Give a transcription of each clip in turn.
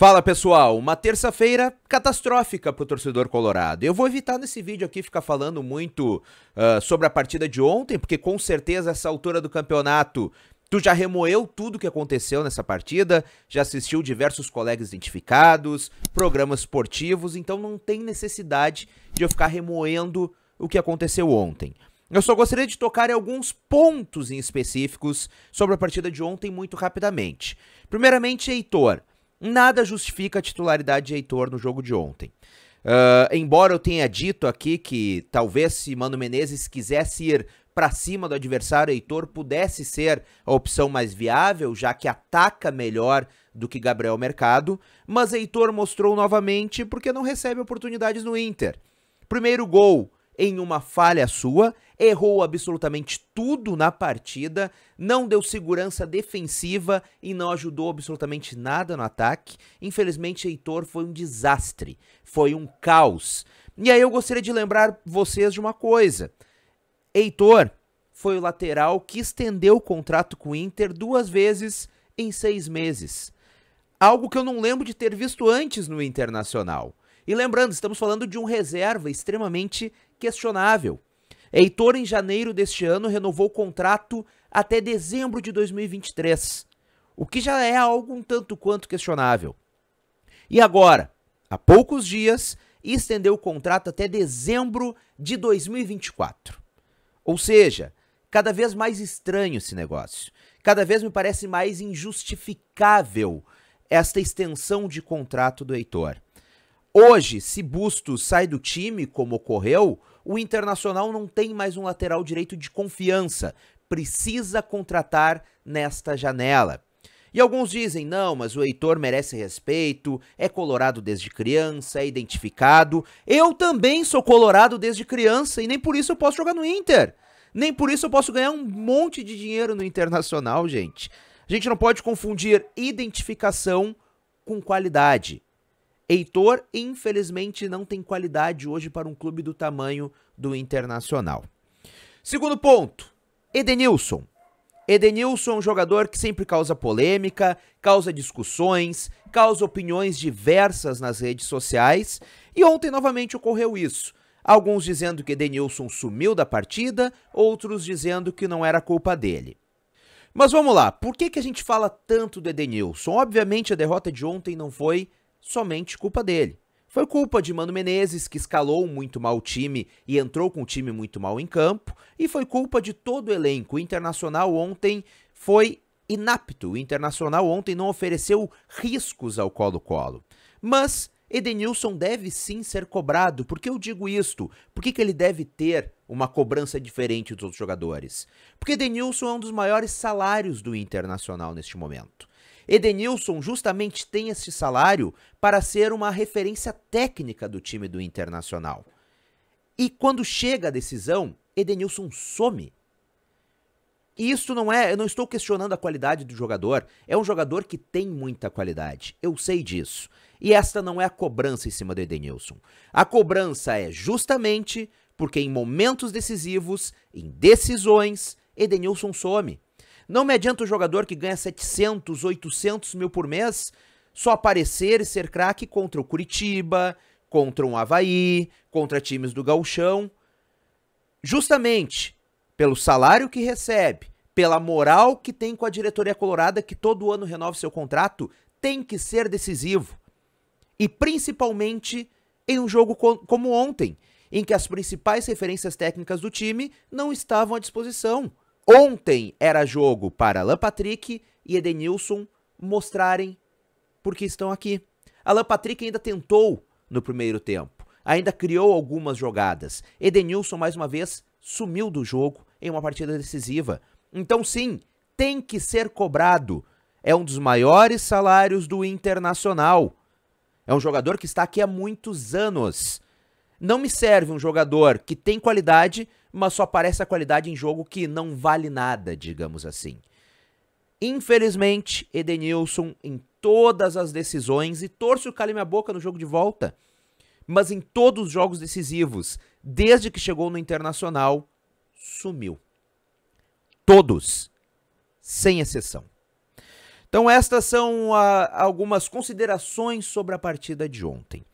Fala pessoal, uma terça-feira catastrófica para o torcedor colorado. Eu vou evitar nesse vídeo aqui ficar falando muito uh, sobre a partida de ontem, porque com certeza essa altura do campeonato Tu já remoeu tudo o que aconteceu nessa partida, já assistiu diversos colegas identificados, programas esportivos, então não tem necessidade de eu ficar remoendo o que aconteceu ontem. Eu só gostaria de tocar em alguns pontos em específicos sobre a partida de ontem muito rapidamente. Primeiramente, Heitor. Nada justifica a titularidade de Heitor no jogo de ontem. Uh, embora eu tenha dito aqui que talvez se Mano Menezes quisesse ir para cima do adversário, Heitor pudesse ser a opção mais viável, já que ataca melhor do que Gabriel Mercado, mas Heitor mostrou novamente porque não recebe oportunidades no Inter. Primeiro gol em uma falha sua errou absolutamente tudo na partida, não deu segurança defensiva e não ajudou absolutamente nada no ataque. Infelizmente, Heitor foi um desastre, foi um caos. E aí eu gostaria de lembrar vocês de uma coisa. Heitor foi o lateral que estendeu o contrato com o Inter duas vezes em seis meses. Algo que eu não lembro de ter visto antes no Internacional. E lembrando, estamos falando de um reserva extremamente questionável. Heitor, em janeiro deste ano, renovou o contrato até dezembro de 2023, o que já é algo um tanto quanto questionável. E agora, há poucos dias, estendeu o contrato até dezembro de 2024. Ou seja, cada vez mais estranho esse negócio. Cada vez me parece mais injustificável esta extensão de contrato do Heitor. Hoje, se Bustos sai do time, como ocorreu, o Internacional não tem mais um lateral direito de confiança, precisa contratar nesta janela. E alguns dizem: não, mas o Heitor merece respeito, é colorado desde criança, é identificado. Eu também sou colorado desde criança e nem por isso eu posso jogar no Inter. Nem por isso eu posso ganhar um monte de dinheiro no internacional, gente. A gente não pode confundir identificação com qualidade. Heitor, infelizmente, não tem qualidade hoje para um clube do tamanho do Internacional. Segundo ponto, Edenilson. Edenilson é um jogador que sempre causa polêmica, causa discussões, causa opiniões diversas nas redes sociais, e ontem novamente ocorreu isso. Alguns dizendo que Edenilson sumiu da partida, outros dizendo que não era culpa dele. Mas vamos lá, por que, que a gente fala tanto do Edenilson? Obviamente a derrota de ontem não foi somente culpa dele. Foi culpa de Mano Menezes, que escalou muito mal o time e entrou com o time muito mal em campo, e foi culpa de todo o elenco. O Internacional ontem foi inapto. O Internacional ontem não ofereceu riscos ao Colo-Colo. Mas Edenilson deve sim ser cobrado. Por que eu digo isto? Por que, que ele deve ter uma cobrança diferente dos outros jogadores? Porque Edenilson é um dos maiores salários do Internacional neste momento. Edenilson justamente tem esse salário para ser uma referência técnica do time do Internacional. E quando chega a decisão, Edenilson some. E isso não é, eu não estou questionando a qualidade do jogador, é um jogador que tem muita qualidade, eu sei disso. E esta não é a cobrança em cima do Edenilson. A cobrança é justamente porque em momentos decisivos, em decisões, Edenilson some. Não me adianta o jogador que ganha 700, 800 mil por mês só aparecer e ser craque contra o Curitiba, contra um Havaí, contra times do Gauchão. Justamente pelo salário que recebe, pela moral que tem com a diretoria colorada que todo ano renova seu contrato, tem que ser decisivo. E principalmente em um jogo como ontem, em que as principais referências técnicas do time não estavam à disposição. Ontem era jogo para Alan Patrick e Edenilson mostrarem porque estão aqui. Alan Patrick ainda tentou no primeiro tempo, ainda criou algumas jogadas. Edenilson, mais uma vez, sumiu do jogo em uma partida decisiva. Então, sim, tem que ser cobrado. É um dos maiores salários do internacional. É um jogador que está aqui há muitos anos. Não me serve um jogador que tem qualidade mas só aparece a qualidade em jogo que não vale nada, digamos assim. Infelizmente, Edenilson, em todas as decisões, e torce o calha minha boca no jogo de volta, mas em todos os jogos decisivos, desde que chegou no Internacional, sumiu. Todos, sem exceção. Então, estas são a, ah, algumas considerações sobre a partida de ontem.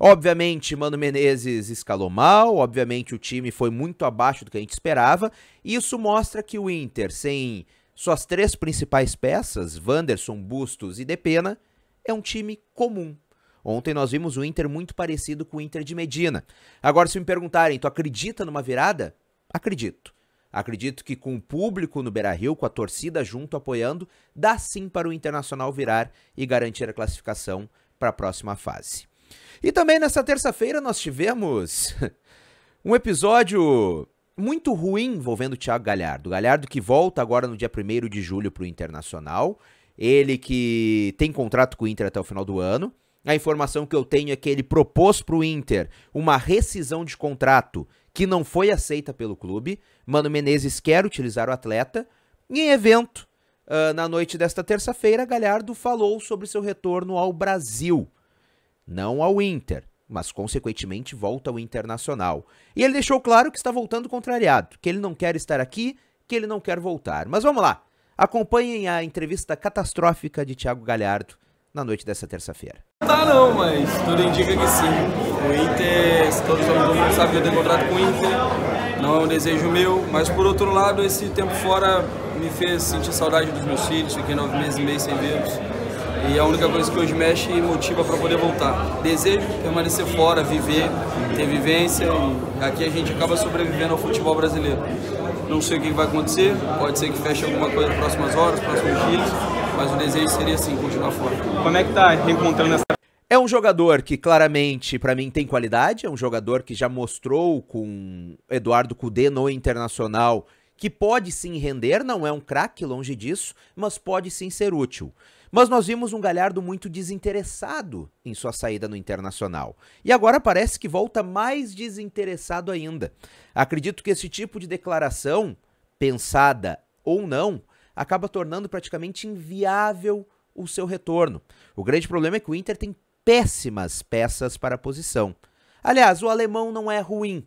Obviamente, Mano Menezes escalou mal, obviamente, o time foi muito abaixo do que a gente esperava, e isso mostra que o Inter, sem suas três principais peças, Wanderson, Bustos e Depena, é um time comum. Ontem nós vimos o Inter muito parecido com o Inter de Medina. Agora, se me perguntarem, tu acredita numa virada? Acredito. Acredito que com o público no Beira-Rio, com a torcida junto apoiando, dá sim para o Internacional virar e garantir a classificação para a próxima fase. E também nessa terça-feira nós tivemos um episódio muito ruim envolvendo o Thiago Galhardo. Galhardo que volta agora no dia 1 de julho para o Internacional. Ele que tem contrato com o Inter até o final do ano. A informação que eu tenho é que ele propôs para o Inter uma rescisão de contrato que não foi aceita pelo clube. Mano Menezes quer utilizar o atleta. E em evento, uh, na noite desta terça-feira, Galhardo falou sobre seu retorno ao Brasil. Não ao Inter, mas consequentemente volta ao Internacional. E ele deixou claro que está voltando contrariado, que ele não quer estar aqui, que ele não quer voltar. Mas vamos lá. Acompanhem a entrevista catastrófica de Thiago Galhardo na noite dessa terça-feira. Não tá não, mas tudo indica que sim. O Inter, todos todo mundo sabe que eu tenho contrato com o Inter, não é um desejo meu, mas por outro lado, esse tempo fora me fez sentir saudade dos meus filhos, fiquei nove meses e meio sem vê-los. E a única coisa que hoje mexe e motiva para poder voltar. Desejo permanecer fora, viver, ter vivência. E aqui a gente acaba sobrevivendo ao futebol brasileiro. Não sei o que vai acontecer, pode ser que feche alguma coisa nas próximas horas, próximos dias, mas o desejo seria assim, continuar fora. Como é que tá reencontrando essa é um jogador que claramente, para mim, tem qualidade. É um jogador que já mostrou com Eduardo Cudê no Internacional que pode sim render, não é um craque longe disso, mas pode sim ser útil. Mas nós vimos um Galhardo muito desinteressado em sua saída no Internacional. E agora parece que volta mais desinteressado ainda. Acredito que esse tipo de declaração, pensada ou não, acaba tornando praticamente inviável o seu retorno. O grande problema é que o Inter tem péssimas peças para a posição. Aliás, o alemão não é ruim,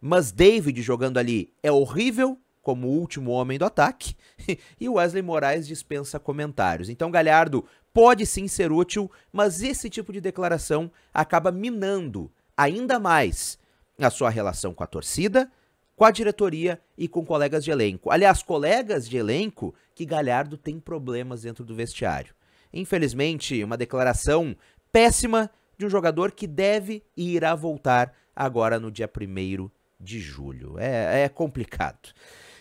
mas David jogando ali é horrível como último homem do ataque e Wesley Moraes dispensa comentários. Então Galhardo pode sim ser útil, mas esse tipo de declaração acaba minando ainda mais a sua relação com a torcida, com a diretoria e com colegas de elenco. Aliás, colegas de elenco que Galhardo tem problemas dentro do vestiário. Infelizmente, uma declaração péssima de um jogador que deve e irá voltar agora no dia 1 de julho. É, é complicado.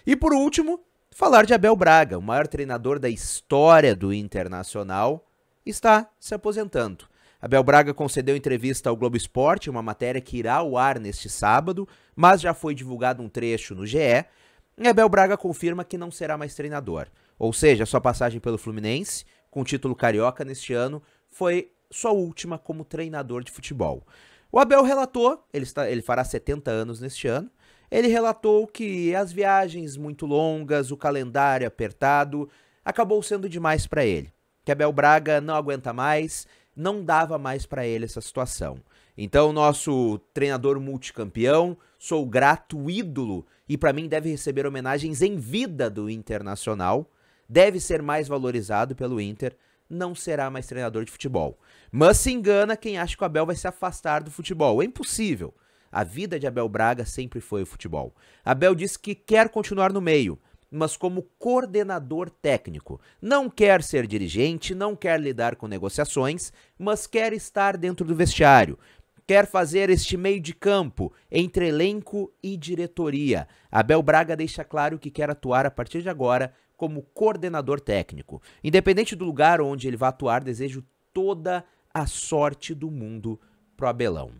E por último, falar de Abel Braga, o maior treinador da história do Internacional, está se aposentando. Abel Braga concedeu entrevista ao Globo Esporte, uma matéria que irá ao ar neste sábado, mas já foi divulgado um trecho no GE. E Abel Braga confirma que não será mais treinador. Ou seja, sua passagem pelo Fluminense, com título carioca neste ano, foi sua última como treinador de futebol. O Abel relatou, ele, está, ele fará 70 anos neste ano, ele relatou que as viagens muito longas, o calendário apertado, acabou sendo demais para ele. Que Abel Braga não aguenta mais, não dava mais para ele essa situação. Então, nosso treinador multicampeão, sou grato ídolo e para mim deve receber homenagens em vida do Internacional deve ser mais valorizado pelo Inter, não será mais treinador de futebol. Mas se engana quem acha que o Abel vai se afastar do futebol. É impossível. A vida de Abel Braga sempre foi o futebol. Abel disse que quer continuar no meio, mas como coordenador técnico. Não quer ser dirigente, não quer lidar com negociações, mas quer estar dentro do vestiário. Quer fazer este meio de campo entre elenco e diretoria. Abel Braga deixa claro que quer atuar a partir de agora como coordenador técnico. Independente do lugar onde ele vai atuar, desejo toda a sorte do mundo pro Abelão.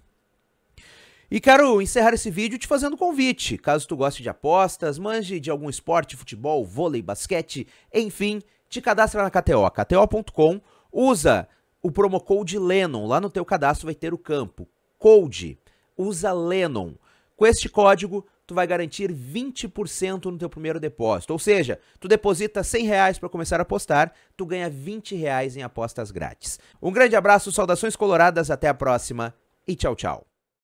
E quero encerrar esse vídeo te fazendo um convite. Caso tu goste de apostas, manje de algum esporte, futebol, vôlei, basquete, enfim, te cadastra na KTO, kto.com, usa o promo code Lennon, lá no teu cadastro vai ter o campo, code, usa Lennon. Com este código, tu vai garantir 20% no teu primeiro depósito. Ou seja, tu deposita 100 reais para começar a apostar, tu ganha 20 reais em apostas grátis. Um grande abraço, saudações coloradas, até a próxima e tchau, tchau.